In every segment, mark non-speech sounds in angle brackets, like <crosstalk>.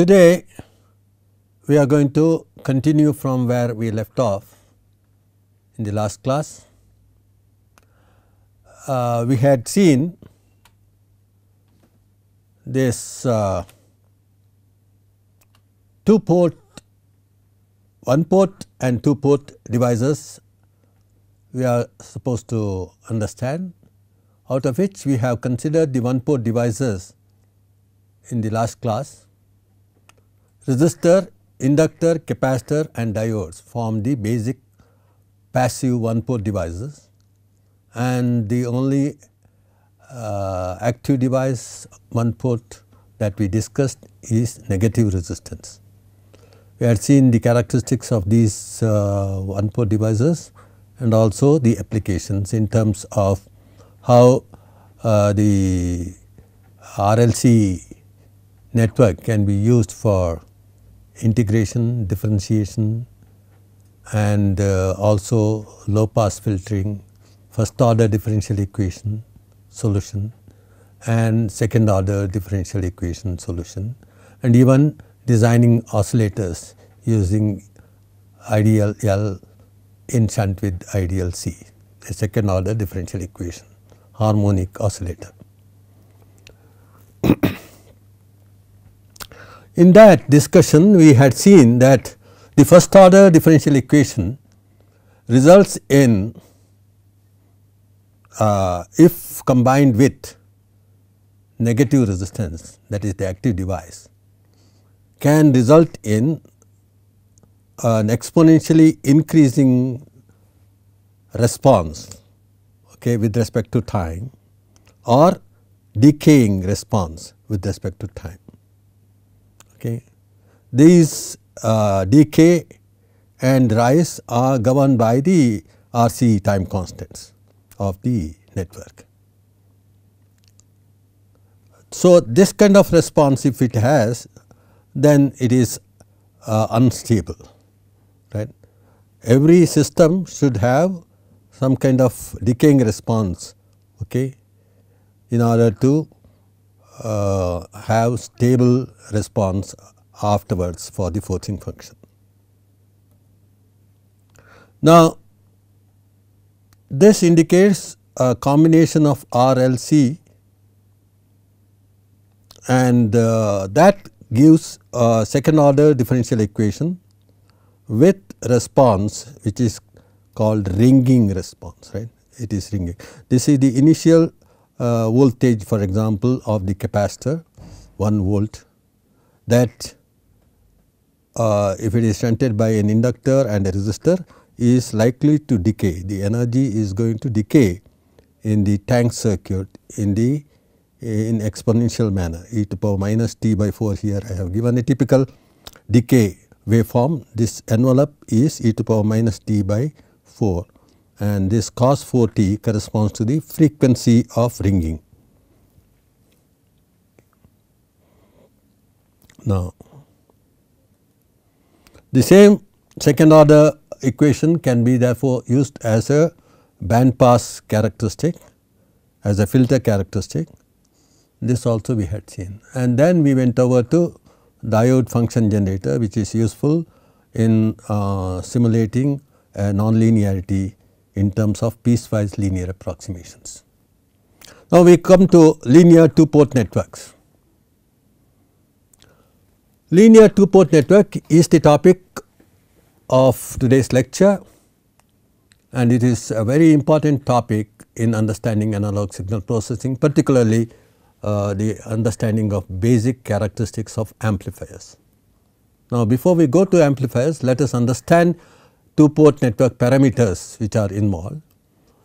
Today, we are going to continue from where we left off in the last class. Uh, we had seen this uh, two port, one port and two port devices we are supposed to understand out of which we have considered the one port devices in the last class Resistor, inductor, capacitor and diodes form the basic passive one port devices and the only uh, active device one port that we discussed is negative resistance. We had seen the characteristics of these uh, one port devices and also the applications in terms of how uh, the RLC network can be used for integration, differentiation and uh, also low pass filtering, first order differential equation solution and second order differential equation solution and even designing oscillators using ideal L in shunt with ideal C, a second order differential equation, harmonic oscillator. In that discussion we had seen that the first order differential equation results in uh, if combined with negative resistance that is the active device can result in an exponentially increasing response okay, with respect to time or decaying response with respect to time. Okay. These uh, decay and rise are governed by the RC time constants of the network. So, this kind of response if it has then it is uh, unstable right. Every system should have some kind of decaying response okay, in order to uh, have stable response afterwards for the forcing function. Now, this indicates a combination of RLC and uh, that gives a second order differential equation with response which is called ringing response right it is ringing this is the initial uh, voltage for example of the capacitor 1 volt that uh, if it is shunted by an inductor and a resistor is likely to decay. The energy is going to decay in the tank circuit in the in exponential manner e to power minus t by 4 here I have given a typical decay waveform this envelope is e to power minus t by 4 and this cos 4t corresponds to the frequency of ringing. Now, the same second order equation can be therefore used as a band pass characteristic as a filter characteristic this also we had seen and then we went over to diode function generator which is useful in uh, simulating a nonlinearity in terms of piecewise linear approximations. Now, we come to linear two port networks. Linear two port network is the topic of today's lecture and it is a very important topic in understanding analog signal processing particularly uh, the understanding of basic characteristics of amplifiers. Now, before we go to amplifiers let us understand two port network parameters which are involved.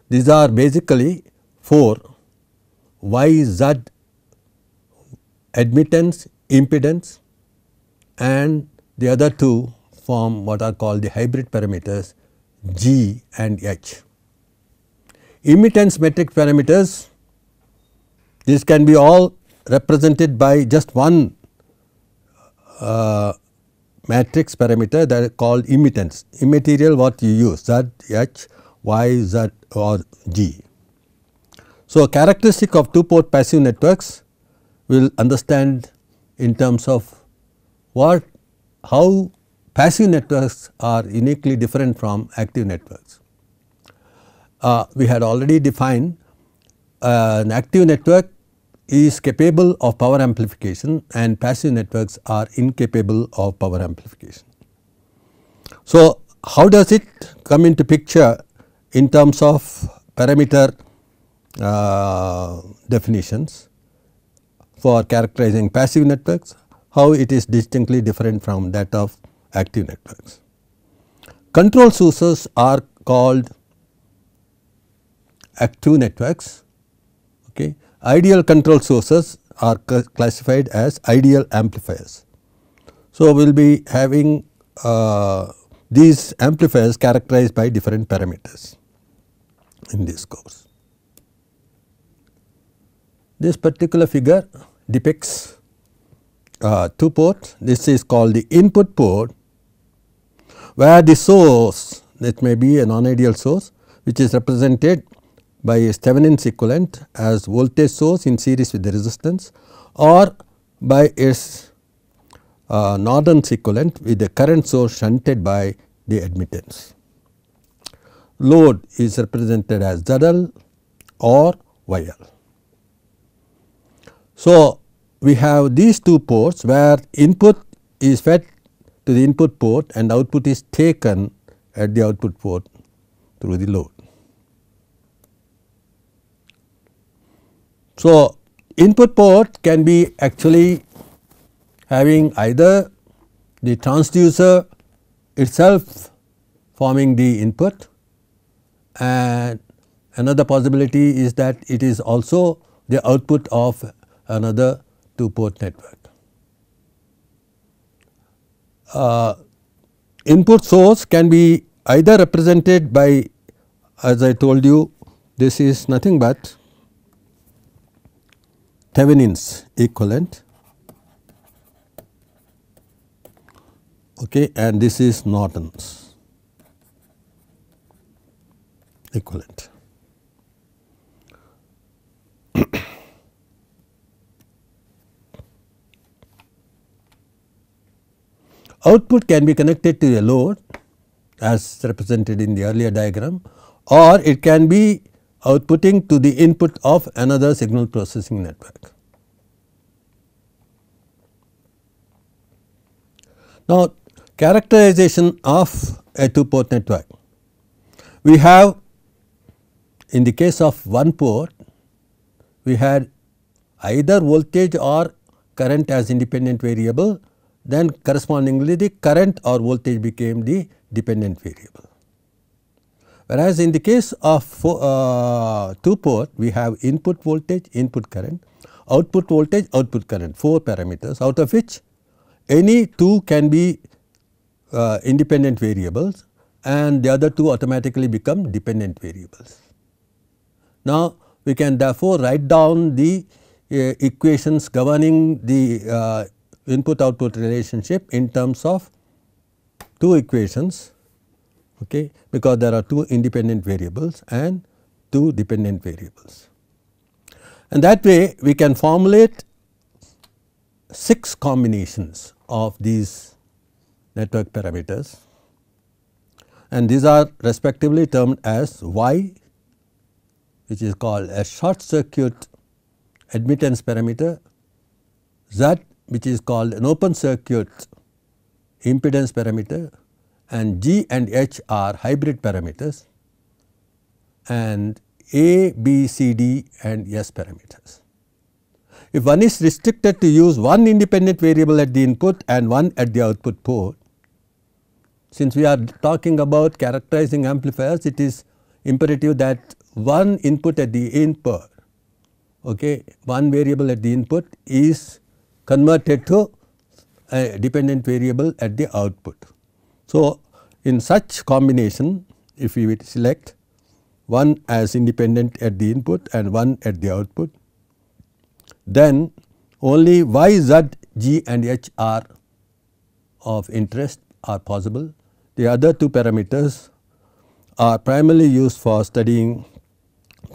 These are basically 4 YZ admittance, impedance and the other two form what are called the hybrid parameters G and H. Emittance metric parameters, This can be all represented by just one uh, matrix parameter that are called immittance, immaterial what you use Z, H, Y, Z or G. So, a characteristic of two port passive networks we will understand in terms of what how passive networks are uniquely different from active networks. Uh, we had already defined uh, an active network is capable of power amplification and passive networks are incapable of power amplification. So, how does it come into picture in terms of parameter uh, definitions for characterizing passive networks, how it is distinctly different from that of active networks. Control sources are called active networks okay, Ideal control sources are classified as ideal amplifiers. So, we will be having uh, these amplifiers characterized by different parameters in this course. This particular figure depicts uh, two ports. This is called the input port where the source it may be a non-ideal source which is represented by a Thevenin's equivalent as voltage source in series with the resistance or by its uh, Norton's equivalent with the current source shunted by the admittance. Load is represented as ZL or YL. So, we have these two ports where input is fed to the input port and output is taken at the output port through the load. So, input port can be actually having either the transducer itself forming the input and another possibility is that it is also the output of another two port network. Uh, input source can be either represented by as I told you this is nothing but Thevenin's equivalent okay, and this is Norton's equivalent. <coughs> Output can be connected to a load as represented in the earlier diagram or it can be outputting to the input of another signal processing network. Now, characterization of a 2 port network. We have in the case of 1 port, we had either voltage or current as independent variable, then correspondingly the current or voltage became the dependent variable. Whereas in the case of uh, 2 port we have input voltage, input current, output voltage, output current 4 parameters out of which any 2 can be uh, independent variables and the other 2 automatically become dependent variables. Now we can therefore write down the uh, equations governing the uh, input output relationship in terms of two equations okay, because there are two independent variables and two dependent variables. And that way we can formulate 6 combinations of these network parameters and these are respectively termed as Y which is called a short circuit admittance parameter, Z which is called an open circuit impedance parameter and G and H are hybrid parameters and A, B, C, D and S parameters. If one is restricted to use one independent variable at the input and one at the output port, since we are talking about characterizing amplifiers, it is imperative that one input at the input, okay, one variable at the input is converted to a dependent variable at the output. So, in such combination if we select one as independent at the input and one at the output, then only y, z, g and h are of interest are possible. The other two parameters are primarily used for studying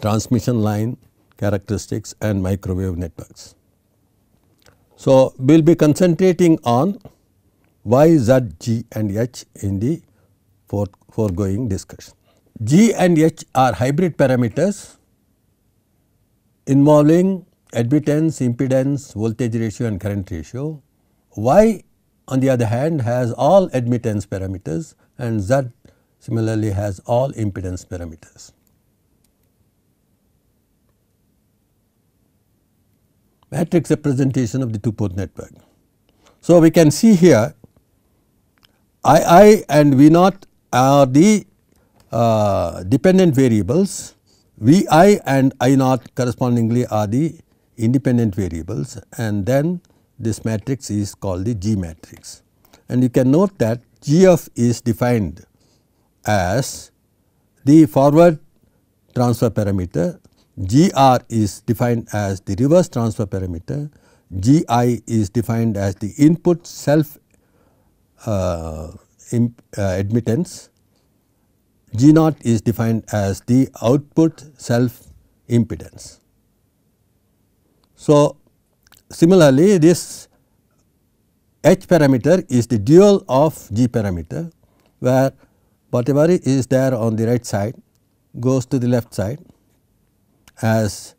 transmission line characteristics and microwave networks. So, we will be concentrating on y, z, g and h in the foregoing discussion. g and h are hybrid parameters involving admittance, impedance, voltage ratio and current ratio. y on the other hand has all admittance parameters and z similarly has all impedance parameters. Matrix representation of the two port network. So, we can see here I, I and V naught are the uh, dependent variables, V i and I naught correspondingly are the independent variables and then this matrix is called the G matrix. And you can note that G of is defined as the forward transfer parameter, GR is defined as the reverse transfer parameter, GI is defined as the input self uh, uh, admittance. G naught is defined as the output self impedance. So, similarly this H parameter is the dual of G parameter where whatever is there on the right side goes to the left side as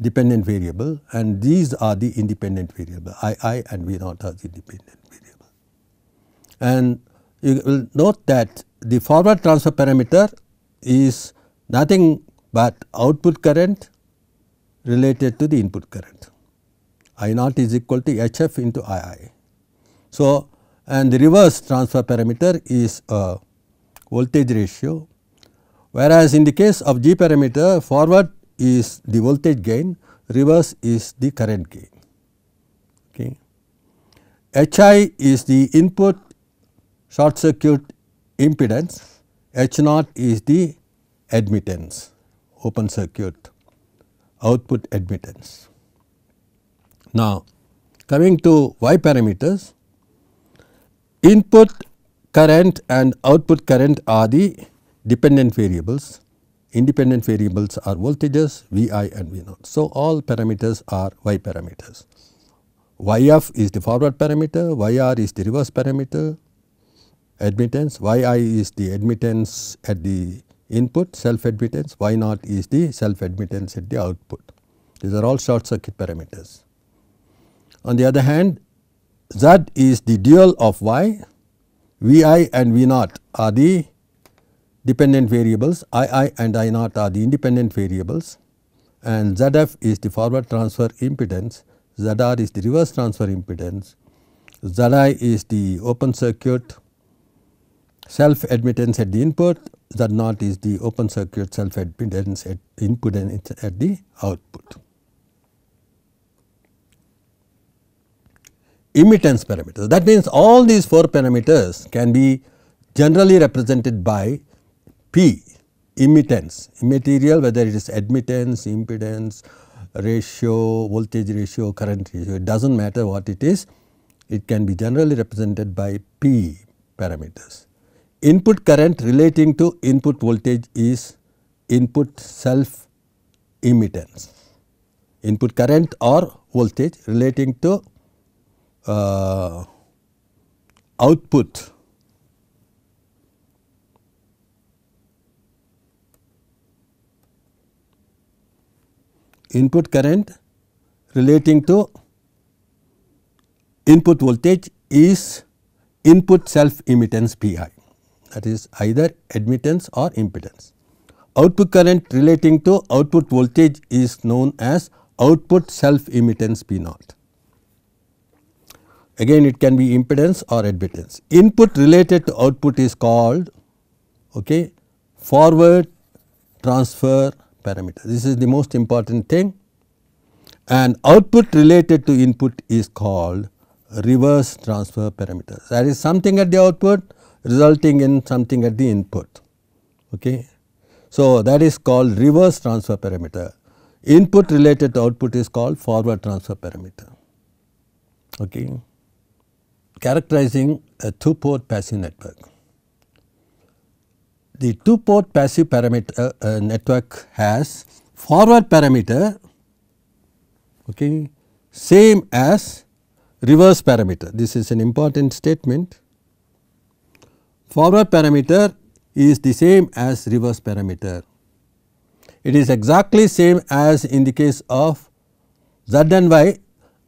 dependent variable and these are the independent variable I, I and V naught are the and you will note that the forward transfer parameter is nothing but output current related to the input current. I naught is equal to HF into i i. So, and the reverse transfer parameter is a voltage ratio whereas in the case of G parameter forward is the voltage gain reverse is the current gain. Okay. HI is the input short circuit impedance H naught is the admittance open circuit output admittance. Now coming to Y parameters input current and output current are the dependent variables independent variables are voltages Vi and v naught. So, all parameters are Y parameters. Yf is the forward parameter, Yr is the reverse parameter, admittance yi is the admittance at the input self admittance y naught is the self admittance at the output. These are all short circuit parameters. On the other hand z is the dual of y, vi and v naught are the dependent variables, ii and i naught are the independent variables and zf is the forward transfer impedance, zr is the reverse transfer impedance, zi is the open circuit self admittance at the input Z naught is the open circuit self admittance at input and at the output. Emittance parameters that means all these 4 parameters can be generally represented by P emittance immaterial whether it is admittance, impedance, ratio, voltage ratio, current ratio it does not matter what it is it can be generally represented by P parameters input current relating to input voltage is input self emittance. Input current or voltage relating to uh, output input current relating to input voltage is input self emittance Pi that is either admittance or impedance. Output current relating to output voltage is known as output self admittance, P naught. Again it can be impedance or admittance. Input related to output is called okay, forward transfer parameter. This is the most important thing and output related to input is called reverse transfer parameter. There is something at the output resulting in something at the input. Okay. So, that is called reverse transfer parameter. Input related to output is called forward transfer parameter. Okay. Characterizing a two port passive network. The two port passive parameter uh, uh, network has forward parameter okay, same as reverse parameter. This is an important statement forward parameter is the same as reverse parameter. It is exactly same as in the case of z and y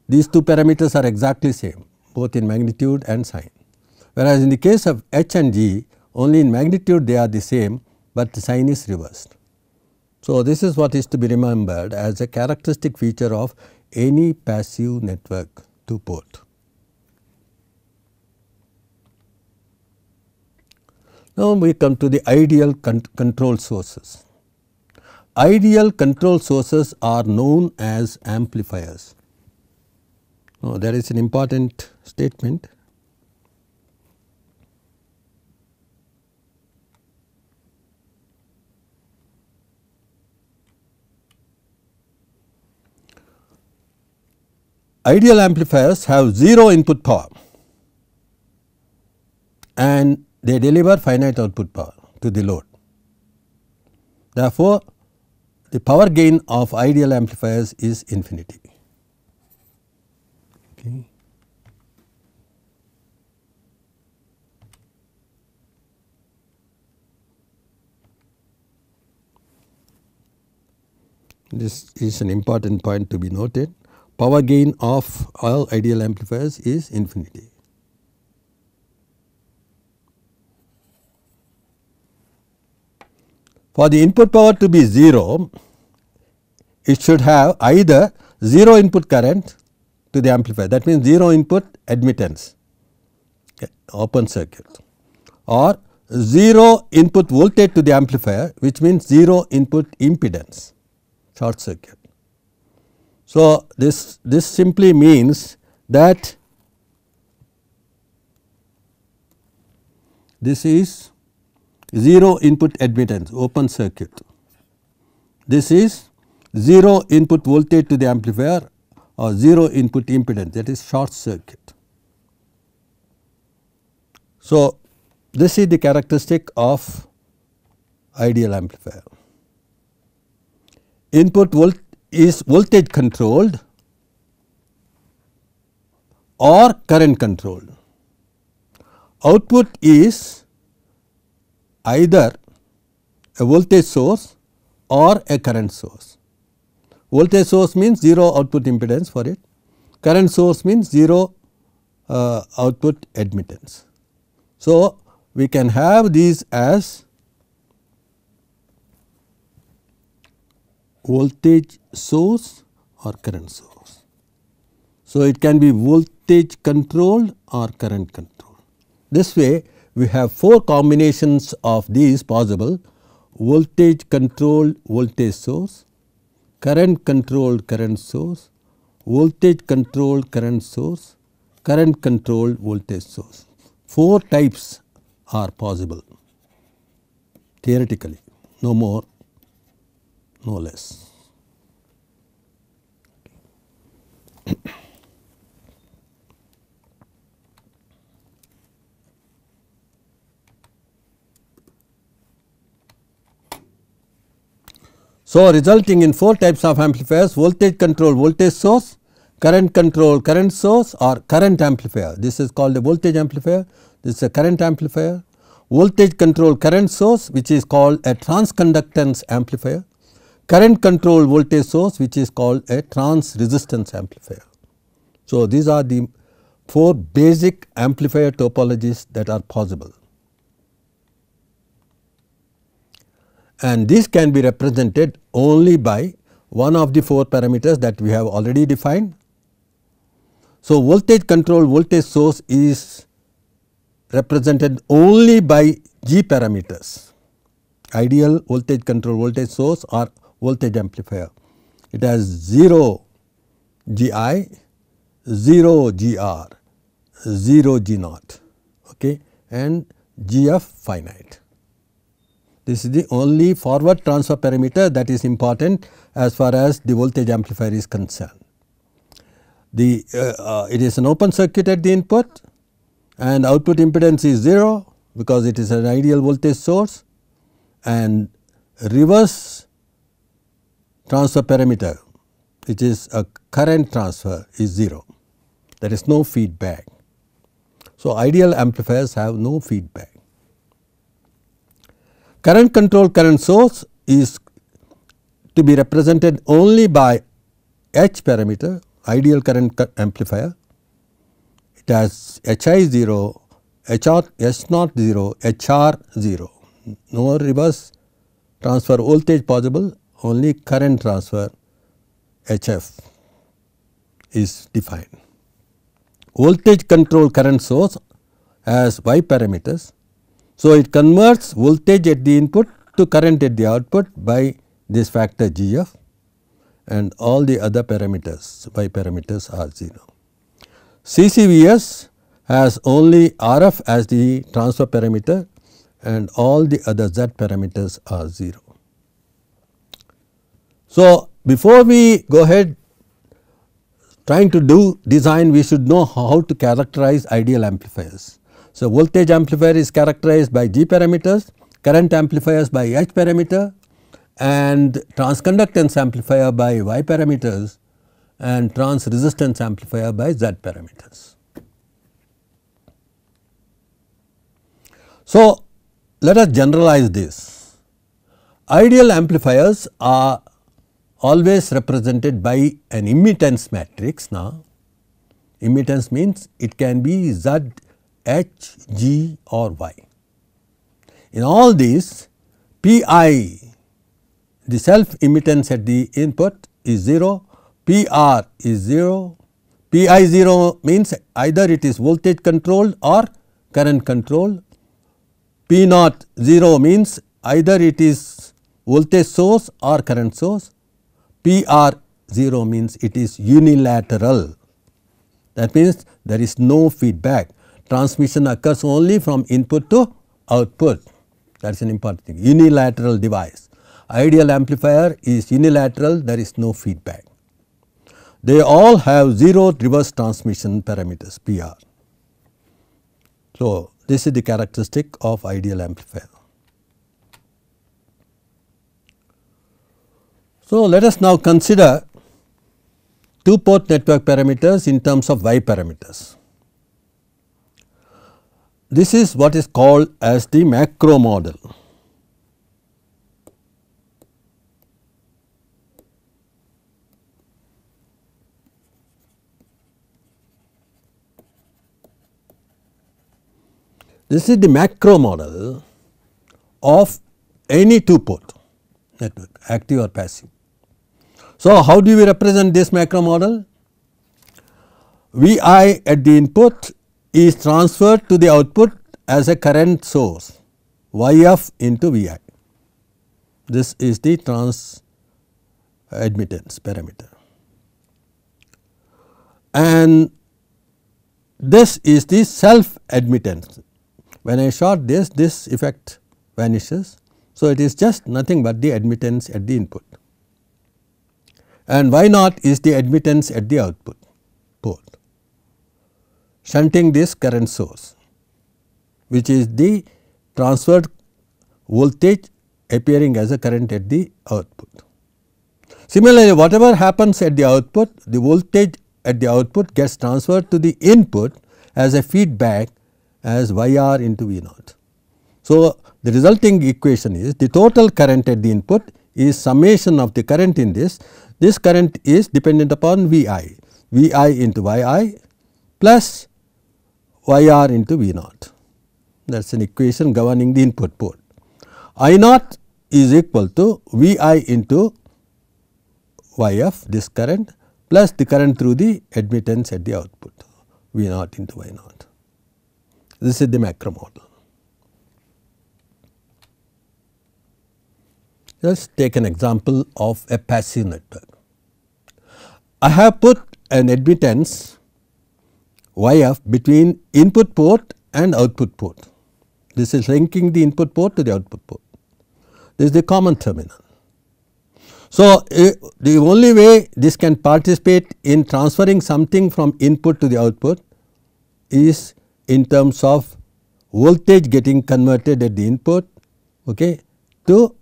these two parameters are exactly same both in magnitude and sign. Whereas in the case of h and g only in magnitude they are the same but the sign is reversed. So, this is what is to be remembered as a characteristic feature of any passive network 2 port. Now, we come to the ideal con control sources. Ideal control sources are known as amplifiers. Now, there is an important statement. Ideal amplifiers have 0 input power and they deliver finite output power to the load. Therefore, the power gain of ideal amplifiers is infinity. Okay. This is an important point to be noted. Power gain of all ideal amplifiers is infinity. For the input power to be 0, it should have either 0 input current to the amplifier that means 0 input admittance okay, open circuit or 0 input voltage to the amplifier which means 0 input impedance short circuit. So, this, this simply means that this is 0 input admittance open circuit. This is 0 input voltage to the amplifier or 0 input impedance that is short circuit. So, this is the characteristic of ideal amplifier. Input volt is voltage controlled or current controlled. Output is either a voltage source or a current source. Voltage source means 0 output impedance for it, current source means 0 uh, output admittance. So, we can have these as voltage source or current source. So, it can be voltage controlled or current controlled. This way we have four combinations of these possible voltage controlled voltage source, current controlled current source, voltage controlled current source, current controlled voltage source. Four types are possible theoretically no more no less. So, resulting in 4 types of amplifiers voltage control voltage source, current control current source or current amplifier. This is called a voltage amplifier, this is a current amplifier, voltage control current source which is called a transconductance amplifier, current control voltage source which is called a trans resistance amplifier. So, these are the 4 basic amplifier topologies that are possible. and this can be represented only by one of the four parameters that we have already defined. So, voltage control voltage source is represented only by G parameters ideal voltage control voltage source or voltage amplifier. It has 0 GI, 0 GR, 0 G naught okay, and GF finite. This is the only forward transfer parameter that is important as far as the voltage amplifier is concerned. The uh, uh, it is an open circuit at the input and output impedance is 0 because it is an ideal voltage source and reverse transfer parameter which is a current transfer is 0 there is no feedback. So, ideal amplifiers have no feedback. Current control current source is to be represented only by H parameter ideal current amplifier. It has HI 0, HR naught 0, HR 0. No reverse transfer voltage possible only current transfer HF is defined. Voltage control current source has Y parameters so, it converts voltage at the input to current at the output by this factor Gf and all the other parameters by parameters are 0. CCVS has only RF as the transfer parameter and all the other Z parameters are 0. So, before we go ahead trying to do design we should know how to characterize ideal amplifiers. So, voltage amplifier is characterized by G parameters, current amplifiers by H parameter and transconductance amplifier by Y parameters and trans resistance amplifier by Z parameters. So, let us generalize this. Ideal amplifiers are always represented by an immittance matrix now. Immittance means it can be Z H, G or Y. In all these P i the self emittance at the input is 0, P r is 0, P i 0 means either it is voltage controlled or current controlled, P naught 0 means either it is voltage source or current source, P r 0 means it is unilateral that means there is no feedback transmission occurs only from input to output that is an important thing unilateral device. Ideal amplifier is unilateral there is no feedback. They all have 0 reverse transmission parameters PR. So, this is the characteristic of ideal amplifier. So, let us now consider two port network parameters in terms of y parameters. This is what is called as the macro model. This is the macro model of any two port network active or passive. So, how do we represent this macro model? Vi at the input is transferred to the output as a current source Yf into Vi. This is the trans admittance parameter. And this is the self admittance. When I short this, this effect vanishes. So, it is just nothing but the admittance at the input and Y naught is the admittance at the output port shunting this current source which is the transferred voltage appearing as a current at the output. Similarly, whatever happens at the output, the voltage at the output gets transferred to the input as a feedback as YR into V naught. So, the resulting equation is the total current at the input is summation of the current in this, this current is dependent upon VI, VI into YI plus y r into V naught that is an equation governing the input port. I naught is equal to V i into y f this current plus the current through the admittance at the output V naught into Y naught. This is the macro model. Let us take an example of a passive network. I have put an admittance YF between input port and output port. This is linking the input port to the output port. This is the common terminal. So, eh, the only way this can participate in transferring something from input to the output is in terms of voltage getting converted at the input okay, to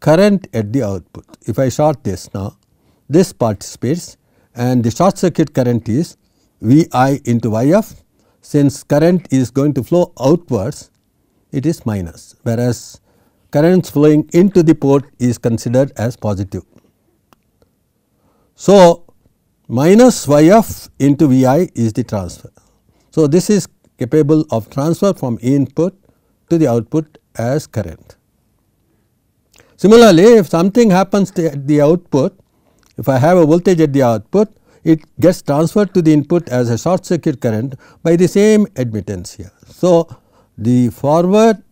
current at the output. If I short this now, this participates and the short circuit current is V i into y f since current is going to flow outwards it is minus whereas currents flowing into the port is considered as positive. So, minus y f into V i is the transfer. So, this is capable of transfer from input to the output as current. Similarly, if something happens at the output, if I have a voltage at the output, it gets transferred to the input as a short circuit current by the same admittance here. So, the forward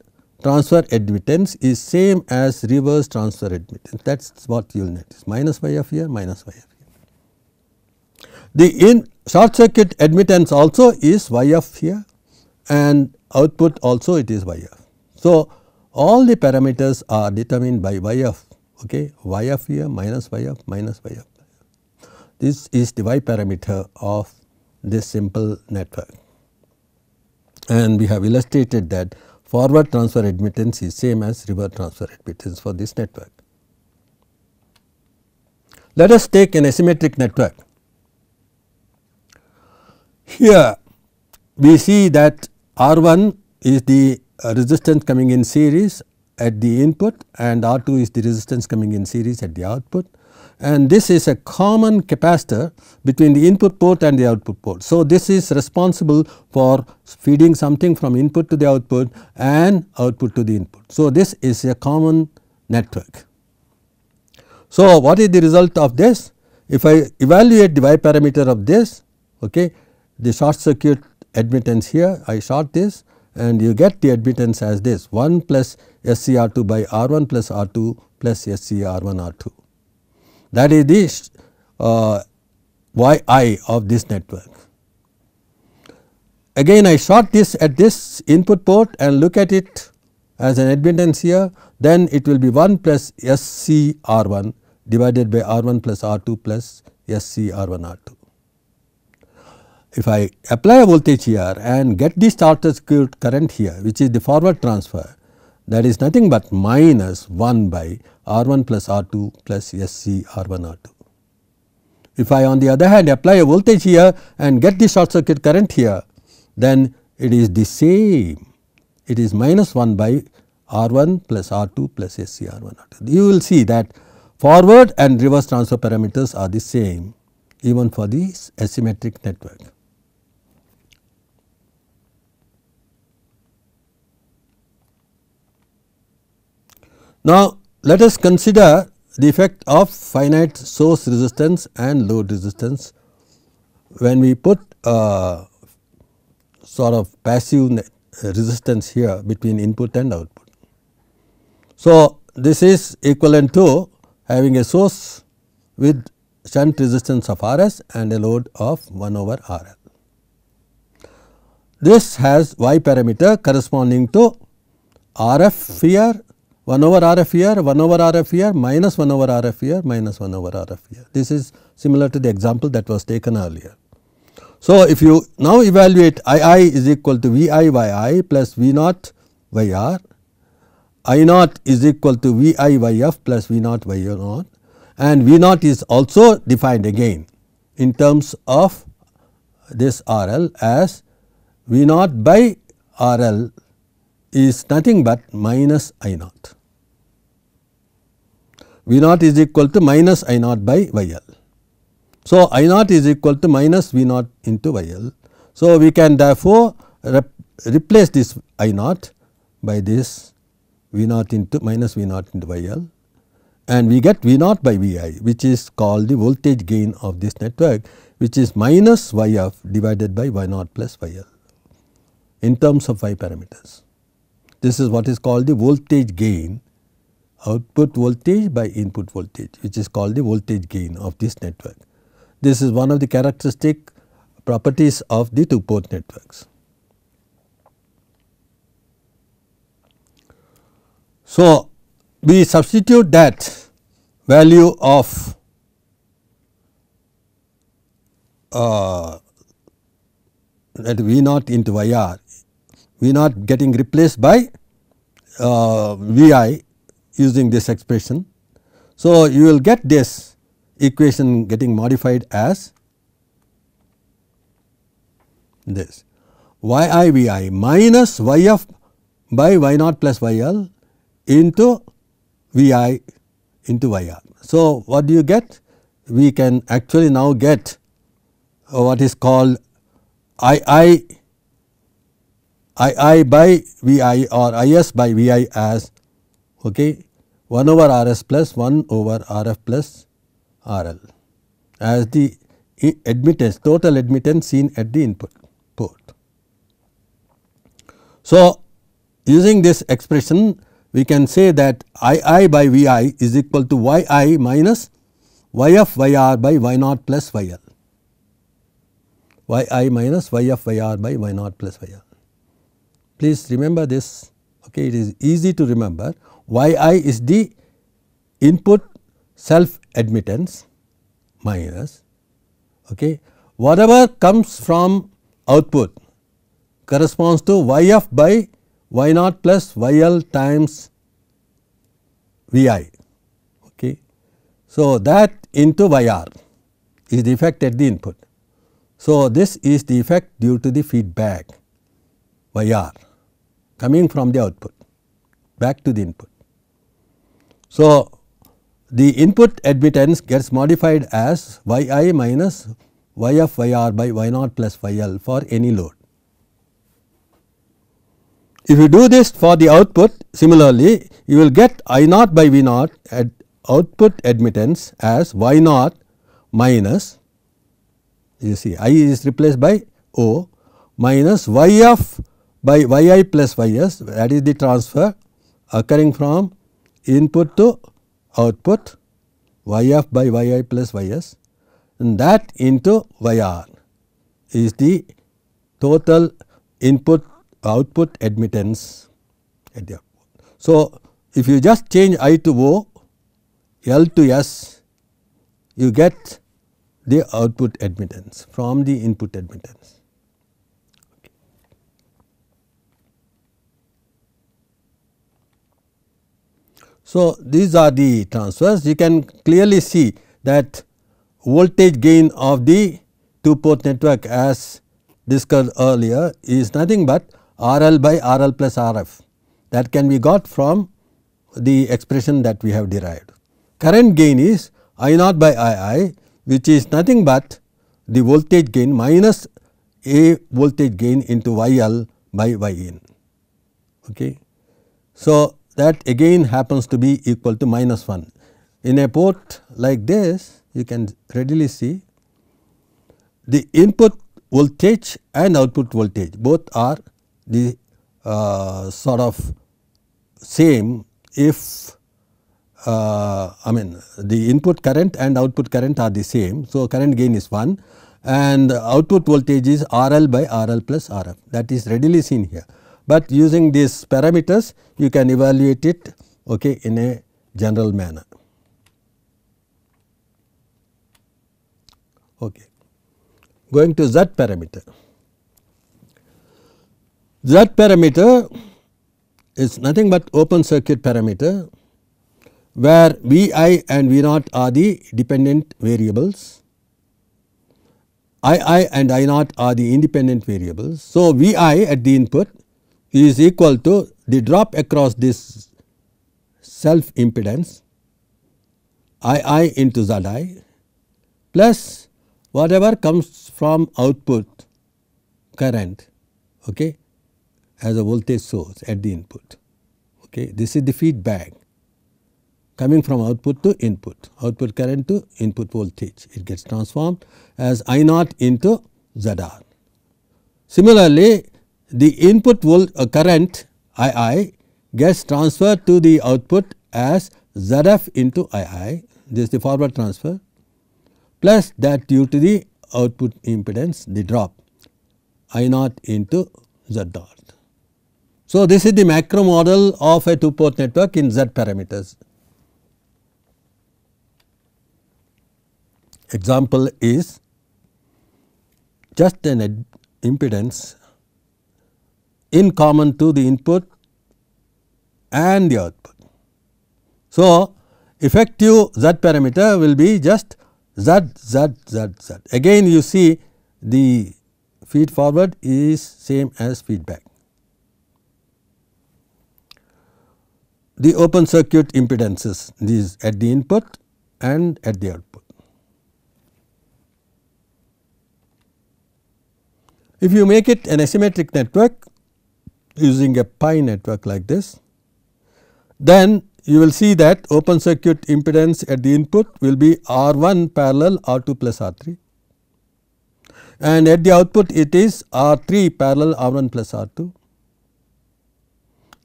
transfer admittance is same as reverse transfer admittance that is what you will notice minus y of here minus y of here. The in short circuit admittance also is y of here and output also it is y of. So, all the parameters are determined by y of okay y of here minus y of minus y of this is the y parameter of this simple network. And we have illustrated that forward transfer admittance is same as reverse transfer admittance for this network. Let us take an asymmetric network. Here we see that R1 is the uh, resistance coming in series at the input and R2 is the resistance coming in series at the output and this is a common capacitor between the input port and the output port. So, this is responsible for feeding something from input to the output and output to the input. So, this is a common network. So, what is the result of this? If I evaluate the y parameter of this, okay, the short circuit admittance here, I short this and you get the admittance as this 1 plus SCR2 by R1 plus R2 plus SCR1 R2 that is this uh, yi of this network. Again I sort this at this input port and look at it as an admittance here then it will be 1 plus s c r one divided by R1 plus R2 plus s c r one R2. If I apply a voltage here and get the starter circuit current here which is the forward transfer that is nothing but minus 1 by R1 plus R2 plus SC R1 R2. If I on the other hand apply a voltage here and get the short circuit current here, then it is the same, it is minus 1 by R1 plus R2 plus SC R1 R2. You will see that forward and reverse transfer parameters are the same even for the asymmetric network. Now, let us consider the effect of finite source resistance and load resistance when we put a sort of passive resistance here between input and output. So, this is equivalent to having a source with shunt resistance of R s and a load of 1 over R l. This has y parameter corresponding to R f here 1 over RF here, 1 over RF here, minus 1 over RF here, minus 1 over RF here. This is similar to the example that was taken earlier. So, if you now evaluate II is equal to VI by I plus V naught by R, I naught is equal to VI by F plus V naught by U naught and V naught is also defined again in terms of this RL as V naught by RL is nothing but minus I naught. V naught is equal to minus I naught by YL. So, I naught is equal to minus V naught into YL. So, we can therefore replace this I naught by this V naught into minus V naught into YL and we get V naught by Vi which is called the voltage gain of this network which is minus Yf divided by Y naught plus Yl in terms of Y parameters. This is what is called the voltage gain output voltage by input voltage which is called the voltage gain of this network. This is one of the characteristic properties of the two port networks. So, we substitute that value of uh, that V naught into Y r V naught getting replaced by uh, Vi using this expression. So, you will get this equation getting modified as this yi vi minus yf by y naught plus yl into vi into yr. So, what do you get? We can actually now get uh, what is called i i I by Vi or Is by Vi as okay 1 over Rs plus 1 over Rf plus RL as the admittance total admittance seen at the input port. So, using this expression we can say that Ii by Vi is equal to Yi minus Yf Yr by y naught plus Yl, Yi minus Yf Yr by y naught plus Yl. Please remember this, okay, it is easy to remember yi is the input self admittance minus okay whatever comes from output corresponds to yf by y naught plus yl times vi okay so that into yr is the effect at the input so this is the effect due to the feedback yr coming from the output back to the input. So, the input admittance gets modified as yi minus y of yr by y naught plus yl for any load. If you do this for the output similarly you will get i naught by v naught at output admittance as y naught minus you see i is replaced by o minus y of by yi plus ys that is the transfer occurring from input to output yf by yi plus ys and that into yr is the total input output admittance at the output. So, if you just change i to o, l to s you get the output admittance from the input admittance. So, these are the transfers you can clearly see that voltage gain of the two port network as discussed earlier is nothing but RL by RL plus RF that can be got from the expression that we have derived. Current gain is I naught by II which is nothing but the voltage gain minus A voltage gain into YL by YN. Okay. So, that again happens to be equal to minus 1. In a port like this you can readily see the input voltage and output voltage both are the uh, sort of same if uh, I mean the input current and output current are the same. So, current gain is 1 and output voltage is RL by RL plus RF that is readily seen here but using these parameters you can evaluate it okay, in a general manner. Okay. Going to Z parameter. Z parameter is nothing but open circuit parameter where V i and V naught are the dependent variables, I i and I naught are the independent variables. So, V i at the input is equal to the drop across this self impedance I I into Zi plus whatever comes from output current okay, as a voltage source at the input. Okay. This is the feedback coming from output to input, output current to input voltage. It gets transformed as I naught into ZR. Similarly, the input uh, current II gets transferred to the output as ZF into II this is the forward transfer plus that due to the output impedance the drop I naught into Z dot. So, this is the macro model of a 2 port network in Z parameters. Example is just an impedance in common to the input and the output. So, effective z parameter will be just z z z z. Again you see the feed forward is same as feedback. The open circuit impedances these at the input and at the output. If you make it an asymmetric network using a pi network like this, then you will see that open circuit impedance at the input will be R1 parallel R2 plus R3 and at the output it is R3 parallel R1 plus R2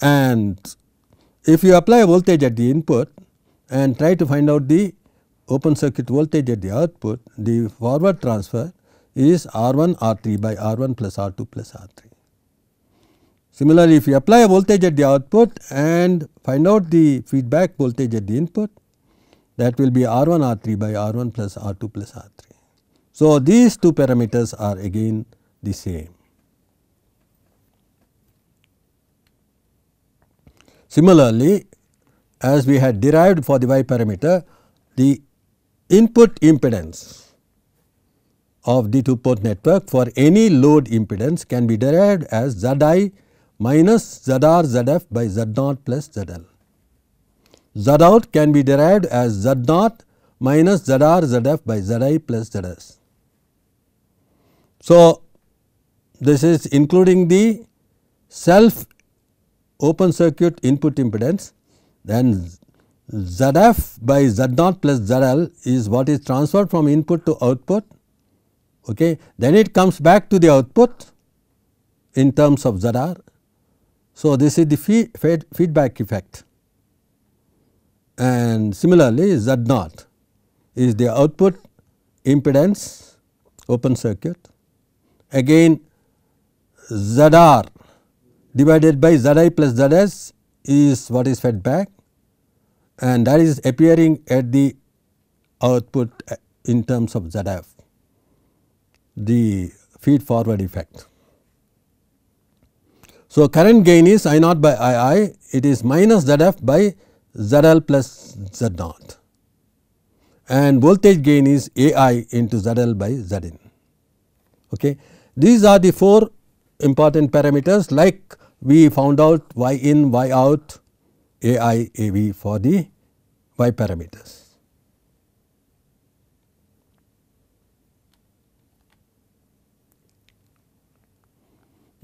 and if you apply a voltage at the input and try to find out the open circuit voltage at the output the forward transfer is R1 R3 by R1 plus R2 plus R3. Similarly, if you apply a voltage at the output and find out the feedback voltage at the input that will be R1 R3 by R1 plus R2 plus R3. So, these two parameters are again the same. Similarly, as we had derived for the y parameter the input impedance of the two port network for any load impedance can be derived as Zi minus ZR ZF by Z0 plus ZL. Z out can be derived as Z0 minus ZR ZF by ZI plus ZS. So, this is including the self open circuit input impedance then ZF by Z0 plus ZL is what is transferred from input to output okay then it comes back to the output in terms of ZR so, this is the feed feedback effect and similarly Z naught is the output impedance open circuit again ZR divided by ZI plus ZS is what is fed back and that is appearing at the output uh, in terms of ZF the feed forward effect. So, current gain is I naught by I i it is minus Zf by ZL plus Z naught and voltage gain is A i into ZL by in Okay. These are the four important parameters like we found out y in, y out, A i, A v for the y parameters.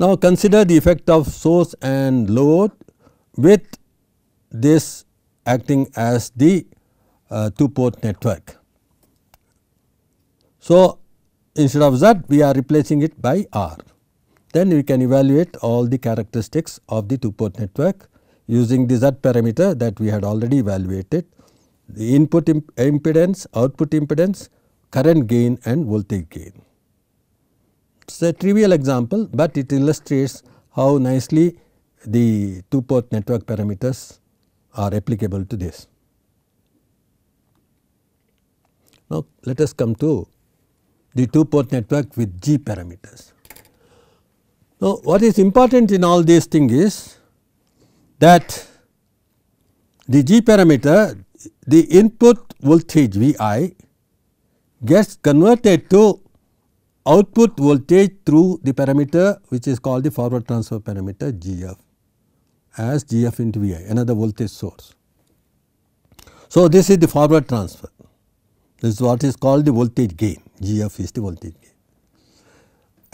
Now, consider the effect of source and load with this acting as the uh, two port network. So, instead of Z we are replacing it by R. Then we can evaluate all the characteristics of the two port network using the Z parameter that we had already evaluated the input imp impedance, output impedance, current gain and voltage gain. It is a trivial example, but it illustrates how nicely the two port network parameters are applicable to this. Now, let us come to the two port network with G parameters. Now, what is important in all these things is that the G parameter the input voltage V i gets converted to output voltage through the parameter which is called the forward transfer parameter GF as GF into Vi another voltage source. So, this is the forward transfer this is what is called the voltage gain GF is the voltage gain.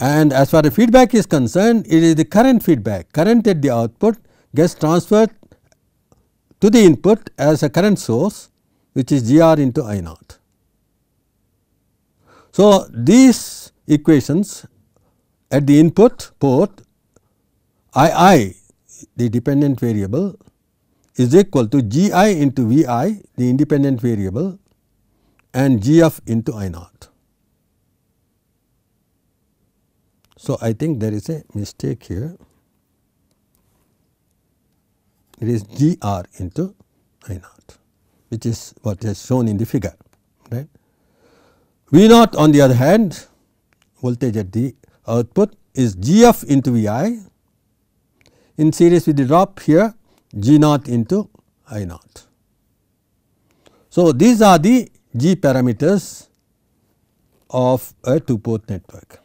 And as far as feedback is concerned it is the current feedback current at the output gets transferred to the input as a current source which is GR into I naught. So, these equations at the input port I i the dependent variable is equal to G i into V i the independent variable and G f into I naught. So, I think there is a mistake here it is G r into I naught which is what is shown in the figure right. V naught on the other hand voltage at the output is G f into V i in series with the drop here G naught into I naught. So, these are the G parameters of a two port network.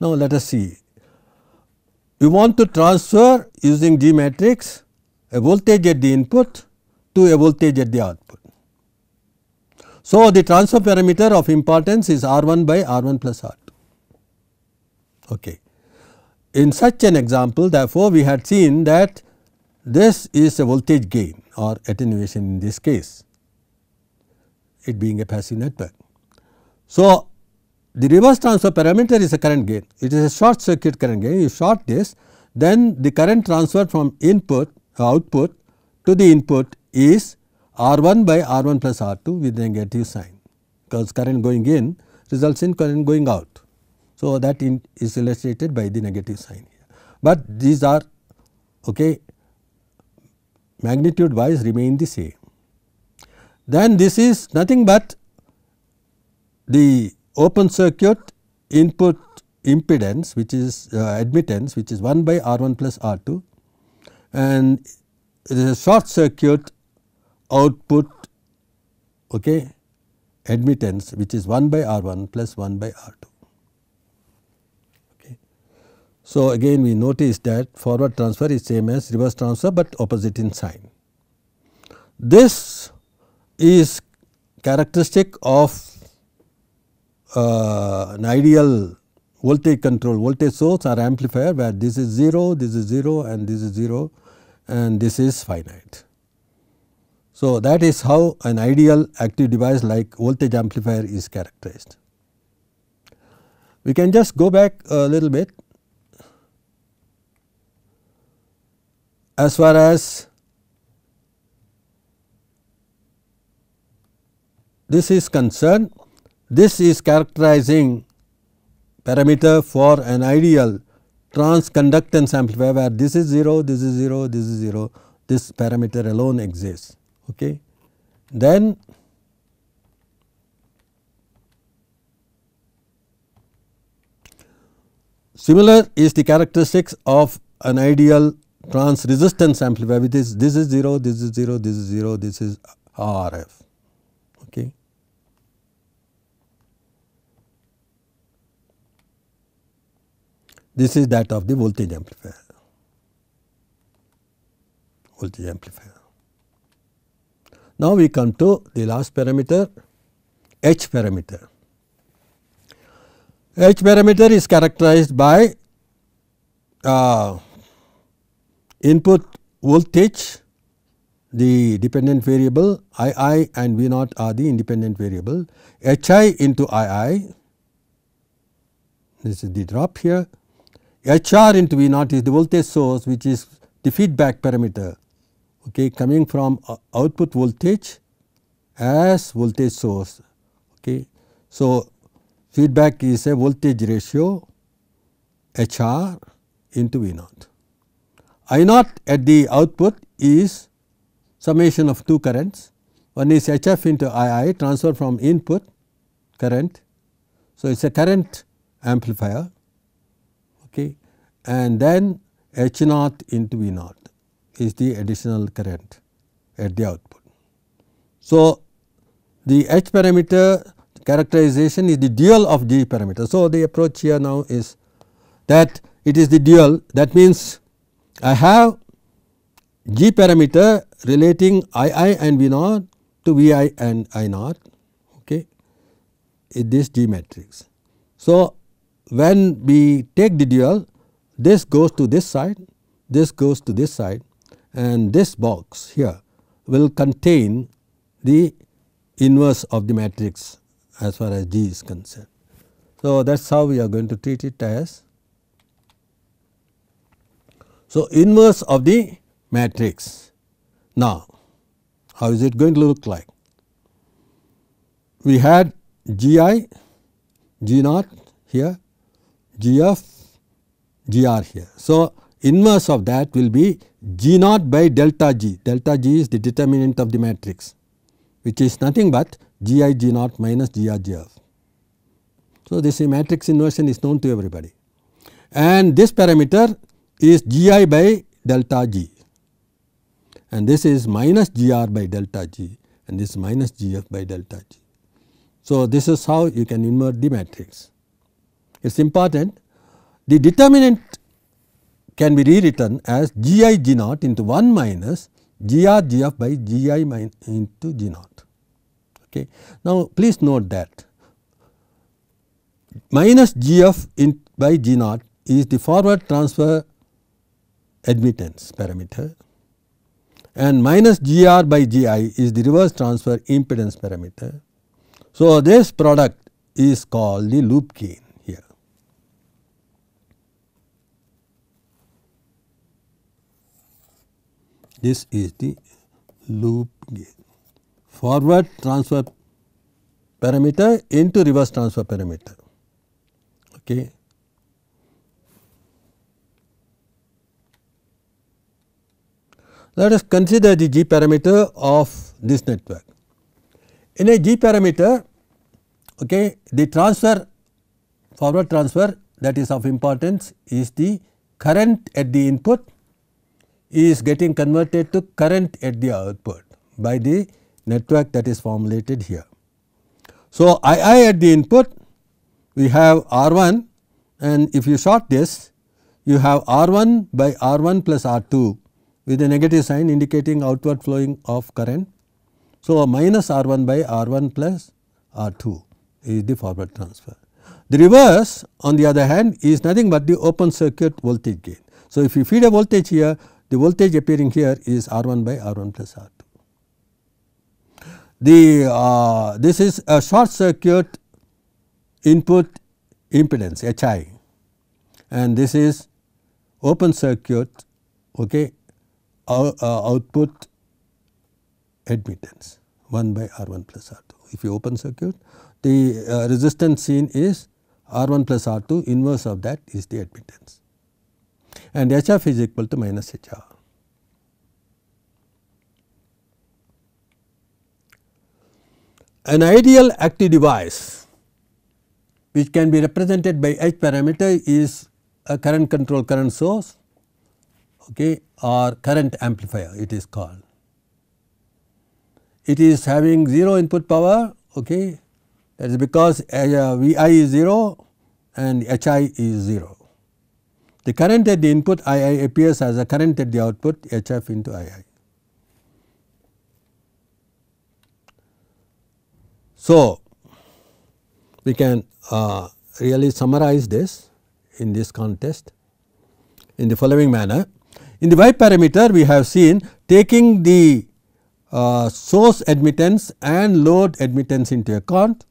Now, let us see we want to transfer using G matrix a voltage at the input to a voltage at the output. So, the transfer parameter of importance is R1 by R1 plus R2. Okay. In such an example therefore, we had seen that this is a voltage gain or attenuation in this case it being a passive network. So, the reverse transfer parameter is a current gain it is a short circuit current gain you short this then the current transfer from input output to the input is R1 by R1 plus R2 we then get negative sign because current going in results in current going out. So, that is illustrated by the negative sign here. But these are okay magnitude wise remain the same. Then this is nothing but the open circuit input impedance which is uh, admittance which is 1 by R1 plus R2 and it is a short circuit output okay, admittance which is 1 by R1 plus 1 by R2. Okay. So, again we notice that forward transfer is same as reverse transfer, but opposite in sign. This is characteristic of uh, an ideal voltage control voltage source or amplifier where this is 0, this is 0 and this is 0 and this is finite. So, that is how an ideal active device like voltage amplifier is characterized. We can just go back a little bit as far as this is concerned, this is characterizing parameter for an ideal transconductance amplifier where this is 0, this is 0, this is 0, this parameter alone exists okay. Then similar is the characteristics of an ideal trans resistance amplifier with this this is 0, this is 0, this is 0, this is RF. Okay. This is that of the voltage amplifier, voltage amplifier. Now, we come to the last parameter H parameter. H parameter is characterized by uh, input voltage, the dependent variable II and V naught are the independent variable, HI into II, this is the drop here, HR into V naught is the voltage source which is the feedback parameter okay, coming from uh, output voltage as voltage source. Okay. So, feedback is a voltage ratio HR into V naught. I naught at the output is summation of two currents. One is HF into II transfer from input current. So, it is a current amplifier okay, and then H naught into V naught is the additional current at the output. So, the H parameter characterization is the dual of G parameter. So, the approach here now is that it is the dual that means I have G parameter relating I i and V naught to V i and I naught okay in this G matrix. So, when we take the dual this goes to this side this goes to this side and this box here will contain the inverse of the matrix as far as G is concerned. So, that is how we are going to treat it as. So, inverse of the matrix. Now, how is it going to look like? We had G i, G naught here, G f, G r here. So, inverse of that will be G naught by delta G, delta G is the determinant of the matrix which is nothing but G i G naught minus G r G f. So, this matrix inversion is known to everybody and this parameter is G i by delta G and this is minus G r by delta G and this minus G f by delta G. So, this is how you can invert the matrix. It is important the determinant can be rewritten as g i g naught into 1 minus g r g f by g i into g naught. Okay. Now, please note that minus g f in by g naught is the forward transfer admittance parameter and minus g r by g i is the reverse transfer impedance parameter. So, this product is called the loop gain. This is the loop gain. Forward transfer parameter into reverse transfer parameter. Okay. Let us consider the g parameter of this network. In a g parameter, okay, the transfer forward transfer that is of importance is the current at the input is getting converted to current at the output by the network that is formulated here. So, I I at the input we have R1 and if you short this you have R1 by R1 plus R2 with a negative sign indicating outward flowing of current. So, minus R1 by R1 plus R2 is the forward transfer. The reverse on the other hand is nothing but the open circuit voltage gain. So, if you feed a voltage here the voltage appearing here is R1 by R1 plus R2. The uh, this is a short circuit input impedance HI and this is open circuit okay, uh, output admittance 1 by R1 plus R2. If you open circuit the uh, resistance seen is R1 plus R2 inverse of that is the admittance and HF is equal to minus HR. An ideal active device which can be represented by H parameter is a current control current source okay, or current amplifier it is called. It is having 0 input power okay, that is because uh, Vi is 0 and Hi is 0 the current at the input II appears as a current at the output HF into II. So, we can uh, really summarize this in this context in the following manner. In the y parameter we have seen taking the uh, source admittance and load admittance into account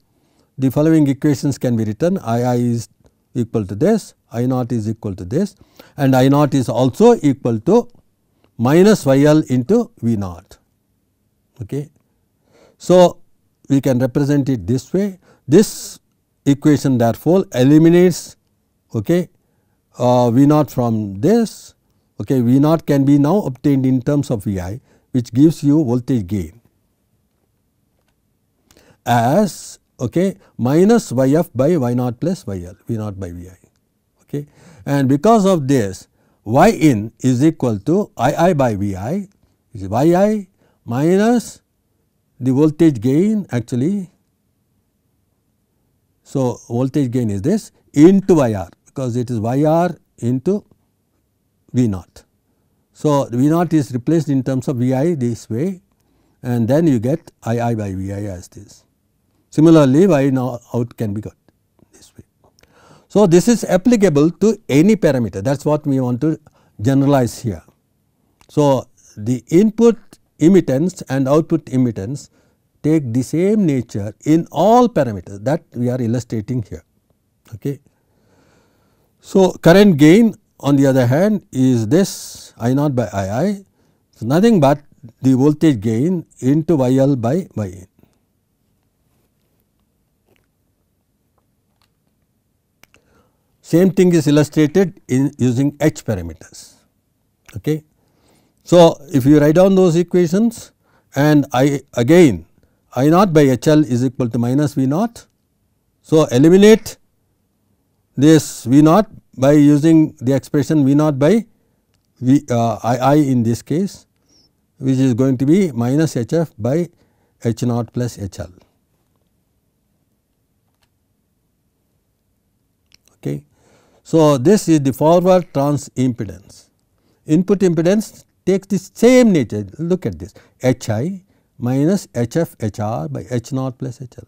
the following equations can be written II is equal to this I naught is equal to this and I naught is also equal to minus YL into V naught. Okay. So, we can represent it this way. This equation therefore eliminates okay, uh, V naught from this. Okay, V naught can be now obtained in terms of VI which gives you voltage gain as okay, minus YF by Y naught plus YL, V naught by VI okay. And because of this y in is equal to I i by V i is y i minus the voltage gain actually. So, voltage gain is this into y r because it is y r into V naught. So, V naught is replaced in terms of V i this way and then you get I i by V i as this. Similarly, y now out can be got so, this is applicable to any parameter that is what we want to generalize here. So, the input emittance and output emittance take the same nature in all parameters that we are illustrating here. Okay. So, current gain on the other hand is this I naught by I i, so nothing but the voltage gain into Y L by Y in. Same thing is illustrated in using H parameters. Okay. So, if you write down those equations and I again I naught by HL is equal to minus V naught. So, eliminate this V naught by using the expression V naught by V uh, I, I in this case which is going to be minus HF by H naught plus HL. Okay. So, this is the forward trans impedance. Input impedance takes the same nature look at this H i minus H f H r by H naught plus H l.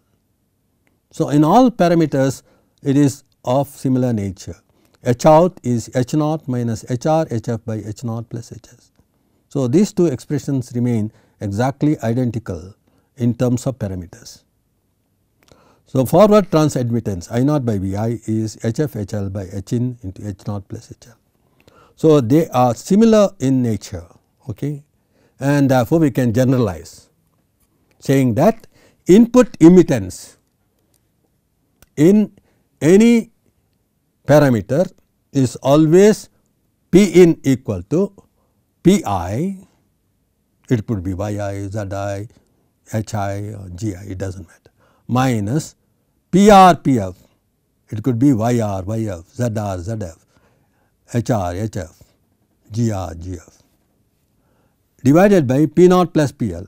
So, in all parameters it is of similar nature H out is H naught minus H r H f by H naught plus H s. So, these two expressions remain exactly identical in terms of parameters. So, forward transadmittance I naught by Vi is H F H L by by in into H naught plus HL. So, they are similar in nature okay and therefore, we can generalize saying that input immittance in any parameter is always P in equal to P i it could be y i, z i, h i or g i it does not matter minus PR, PF, it could be YR, YF, ZR, ZF, HR, HF, GR, GF. Divided by P0 plus PL,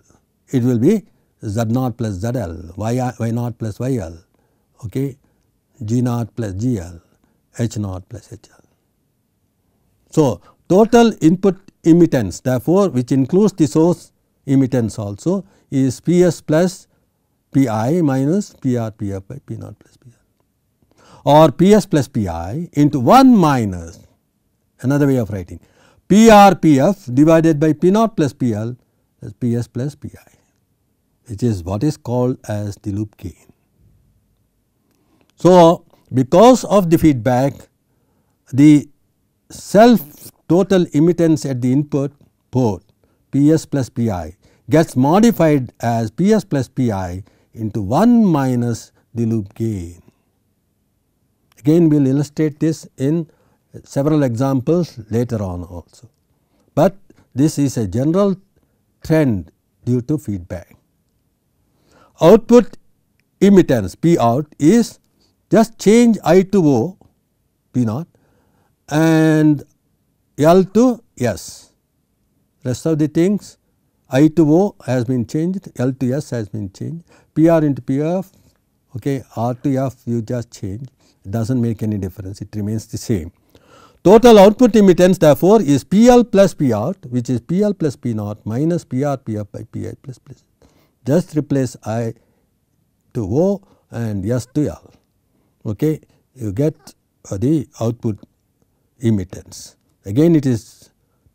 it will be Z0 plus ZL, Y0 plus YL, okay, G0 plus GL, H0 plus HL. So, total input emittance therefore, which includes the source emittance also is P s plus Pi minus Pr Pf by P naught plus Pr or Ps plus Pi into 1 minus another way of writing Pr Pf divided by P naught plus Pl plus Ps plus Pi which is what is called as the loop gain. So, because of the feedback the self total emittance at the input port Ps plus Pi gets modified as Ps plus Pi into 1 minus the loop gain. Again we will illustrate this in several examples later on also, but this is a general trend due to feedback. Output emittance P out is just change I to O P naught and L to S. Rest of the things I to O has been changed, L to S has been changed. PR into PF, okay, R to F you just change, it does not make any difference, it remains the same. Total output emittance therefore is PL plus P out which is PL plus P naught minus PR PF by PI plus plus. Just replace I to O and S to L, okay, you get the output emittance. Again it is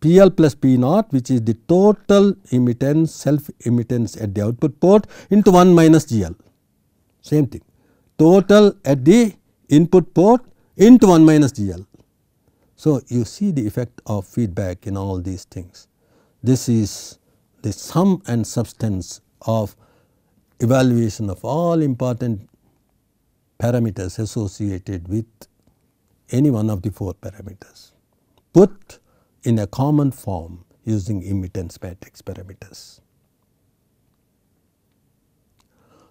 PL plus P naught which is the total emittance self emittance at the output port into 1 minus GL same thing total at the input port into 1 minus GL. So, you see the effect of feedback in all these things. This is the sum and substance of evaluation of all important parameters associated with any one of the four parameters. Put in a common form using emittance matrix parameters.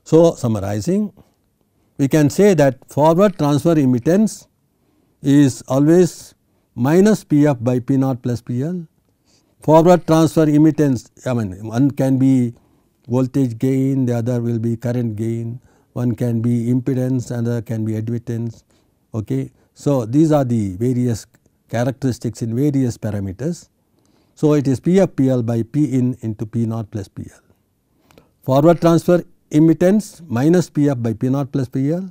So, summarizing we can say that forward transfer emittance is always minus P f by P naught plus P L. Forward transfer emittance I mean one can be voltage gain, the other will be current gain, one can be impedance, another can be admittance. Okay. So, these are the various characteristics in various parameters. So, it is P of PL by P in into P naught plus PL. Forward transfer emittance minus P f by P naught plus PL,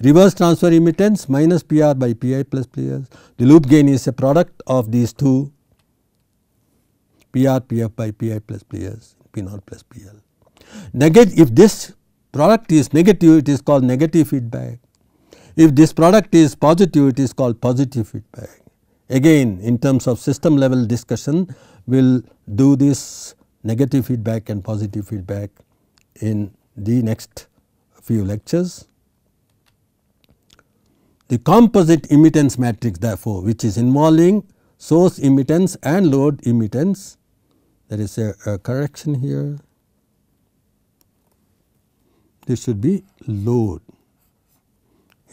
reverse transfer emittance minus PR by PI plus PL. The loop gain is a product of these two R P F by PI plus P L P naught plus PL. Negative if this product is negative it is called negative feedback. If this product is positive it is called positive feedback. Again in terms of system level discussion we will do this negative feedback and positive feedback in the next few lectures. The composite emittance matrix therefore which is involving source emittance and load emittance there is a, a correction here this should be load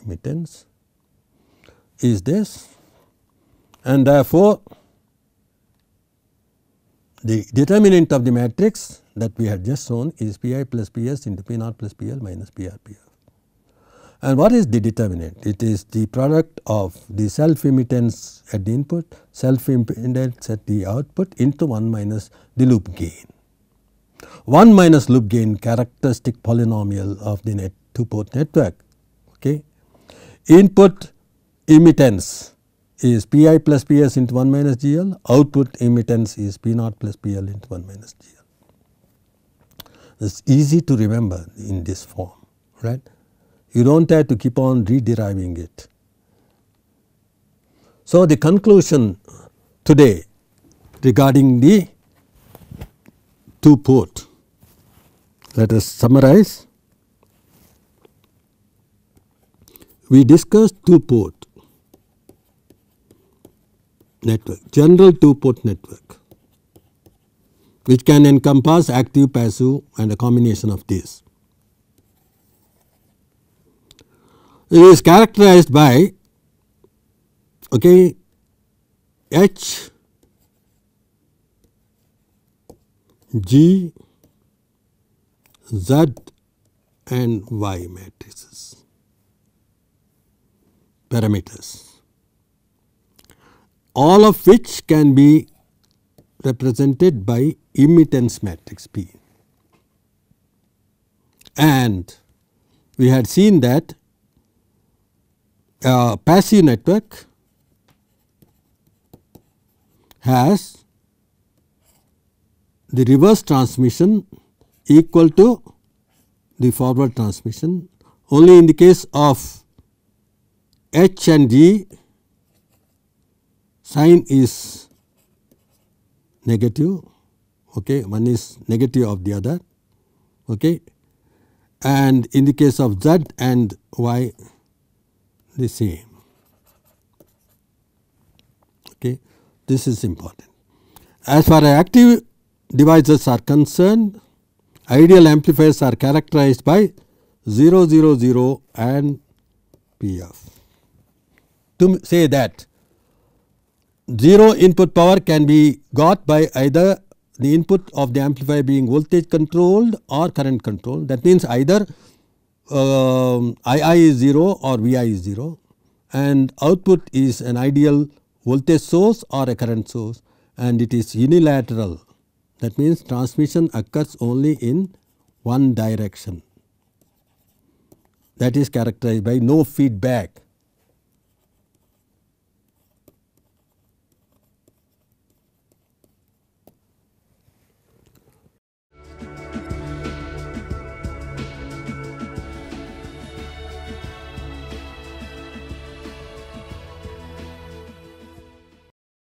emittance is this and therefore, the determinant of the matrix that we had just shown is P i plus P s into P naught plus P l minus P r P f. And what is the determinant? It is the product of the self impedance at the input, self impedance at the output into 1 minus the loop gain. 1 minus loop gain characteristic polynomial of the net 2 port network. Okay. Input emittance is Pi plus Ps into 1 minus GL, output emittance is P naught plus PL into 1 minus GL. It's easy to remember in this form, right. You do not have to keep on re-deriving it. So, the conclusion today regarding the two port, let us summarize. We discussed two port network, general two port network which can encompass active, passive and a combination of these. It is characterized by okay, H G Z and Y matrices parameters all of which can be represented by immittance matrix P. And we had seen that a uh, passive network has the reverse transmission equal to the forward transmission only in the case of H and G Sine is negative okay one is negative of the other okay and in the case of z and y the same okay this is important as far as active devices are concerned ideal amplifiers are characterized by 000 and pf to say that 0 input power can be got by either the input of the amplifier being voltage controlled or current controlled. That means either uh, um, II is 0 or VI is 0 and output is an ideal voltage source or a current source and it is unilateral. That means transmission occurs only in one direction that is characterized by no feedback.